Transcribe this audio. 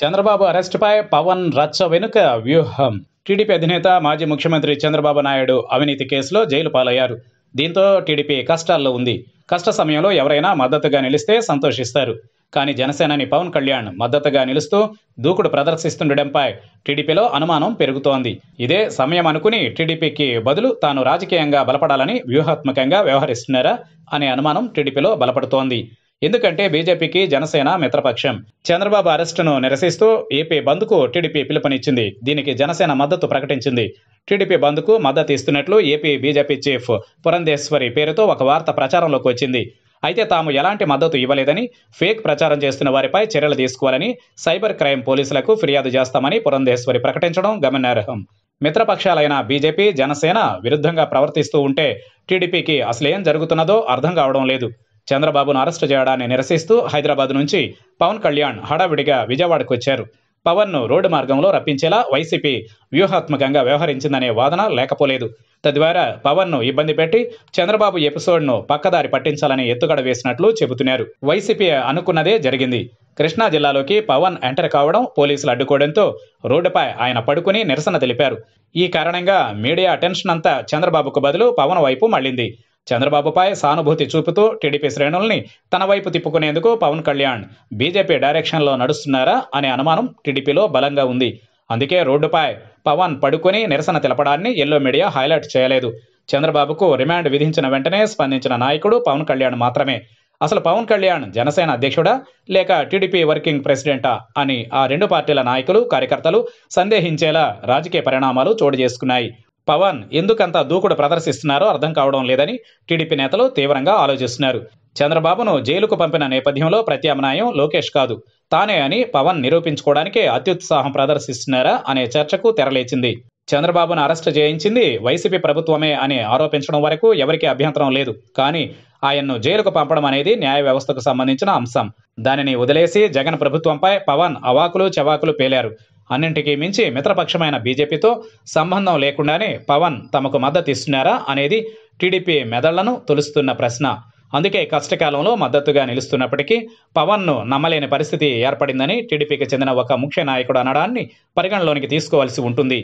చంద్రబాబు అరెస్టుపై పవన్ రచ్చ వెనుక వ్యూహం టీడీపీ అధినేత మాజీ ముఖ్యమంత్రి చంద్రబాబు నాయుడు అవినీతి కేసులో జైలు పాలయ్యారు దీంతో టీడీపీ కష్టాల్లో ఉంది కష్ట సమయంలో ఎవరైనా మద్దతుగా నిలిస్తే సంతోషిస్తారు కానీ జనసేనని పవన్ కళ్యాణ్ మద్దతుగా నిలుస్తూ దూకుడు ప్రదర్శిస్తుండడంపై టీడీపీలో అనుమానం పెరుగుతోంది ఇదే సమయం అనుకుని టీడీపీకి బదులు తాను రాజకీయంగా బలపడాలని వ్యూహాత్మకంగా వ్యవహరిస్తున్నారా అనే అనుమానం టీడీపీలో బలపడుతోంది ఎందుకంటే బీజేపీకి జనసేన మిత్రపక్షం చంద్రబాబు అరెస్టును నిరసిస్తూ ఏపీ బంద్కు టీడీపీ పిలుపునిచ్చింది దీనికి జనసేన మద్దతు ప్రకటించింది టీడీపీ బంద్కు మద్దతు ఇస్తున్నట్లు ఏపీ బీజేపీ చీఫ్ పురంధేశ్వరి పేరుతో ఒక వార్త ప్రచారంలోకి వచ్చింది అయితే తాము ఎలాంటి మద్దతు ఇవ్వలేదని ఫేక్ ప్రచారం చేస్తున్న వారిపై చర్యలు తీసుకోవాలని సైబర్ క్రైమ్ పోలీసులకు ఫిర్యాదు చేస్తామని పురంధేశ్వరి ప్రకటించడం గమనార్హం మిత్రపక్షాలైన బీజేపీ జనసేన విరుద్ధంగా ప్రవర్తిస్తూ ఉంటే టీడీపీకి అసలేం జరుగుతున్నదో అర్థం కావడం లేదు చంద్రబాబును అరెస్టు చేయడాన్ని నిరసిస్తూ హైదరాబాద్ నుంచి పవన్ కళ్యాణ్ హడావిడిగా విజయవాడకు వచ్చారు పవన్ను రోడ్డు మార్గంలో రప్పించేలా వైసీపీ వ్యూహాత్మకంగా వ్యవహరించిందనే వాదన లేకపోలేదు తద్వారా పవన్ను ఇబ్బంది పెట్టి చంద్రబాబు ఎపిసోడ్ను పక్కదారి పట్టించాలని ఎత్తుగడ వేసినట్లు చెబుతున్నారు వైసీపీ అనుకున్నదే జరిగింది కృష్ణా జిల్లాలోకి పవన్ ఎంటర్ కావడం పోలీసులు అడ్డుకోవడంతో రోడ్డుపై ఆయన పడుకుని నిరసన తెలిపారు ఈ కారణంగా మీడియా అటెన్షన్ అంతా చంద్రబాబుకు బదులు పవన్ వైపు మళ్లింది చంద్రబాబుపై సానుభూతి చూపుతూ టీడీపీ శ్రేణుల్ని తన వైపు తిప్పుకునేందుకు పవన్ కళ్యాణ్ బీజేపీ డైరెక్షన్లో నడుస్తున్నారా అనే అనుమానం టీడీపీలో బలంగా ఉంది అందుకే రోడ్డుపై పవన్ పడుకుని నిరసన తెలపడాన్ని ఎల్లో మీడియా హైలైట్ చేయలేదు చంద్రబాబుకు రిమాండ్ విధించిన వెంటనే స్పందించిన నాయకుడు పవన్ కళ్యాణ్ మాత్రమే అసలు పవన్ కళ్యాణ్ జనసేన అధ్యక్షుడా లేక టీడీపీ వర్కింగ్ ప్రెసిడెంటా అని ఆ రెండు పార్టీల నాయకులు కార్యకర్తలు సందేహించేలా రాజకీయ పరిణామాలు చోటు చేసుకున్నాయి పవన్ ఎందుకంత దూకుడు ప్రదర్శిస్తున్నారో అర్థం కావడం లేదని టీడీపీ నేతలు తీవ్రంగా ఆలోచిస్తున్నారు చంద్రబాబును జైలుకు పంపిన నేపథ్యంలో ప్రత్యామ్నాయం లోకేష్ కాదు తానే అని పవన్ నిరూపించుకోవడానికే అత్యుత్సాహం ప్రదర్శిస్తున్నారా అనే చర్చకు తెరలేచింది చంద్రబాబును అరెస్టు చేయించింది వైసీపీ ప్రభుత్వమే అని ఆరోపించడం వరకు ఎవరికీ అభ్యంతరం లేదు కానీ ఆయన్ను జైలుకు పంపడం అనేది న్యాయ వ్యవస్థకు సంబంధించిన అంశం దానిని వదిలేసి జగన్ ప్రభుత్వంపై పవన్ అవాకులు చవాకులు పేలారు అన్నింటికీ మించి మిత్రపక్షమైన బీజేపీతో సంబంధం లేకుండానే పవన్ తమకు మద్దతు ఇస్తున్నారా అనేది టీడీపీ మెదళ్లను తొలుస్తున్న ప్రశ్న అందుకే కష్టకాలంలో మద్దతుగా నిలుస్తున్నప్పటికీ పవన్ను నమ్మలేని పరిస్థితి ఏర్పడిందని టీడీపీకి చెందిన ఒక ముఖ్య నాయకుడు అనడాన్ని పరిగణలోనికి తీసుకోవాల్సి ఉంటుంది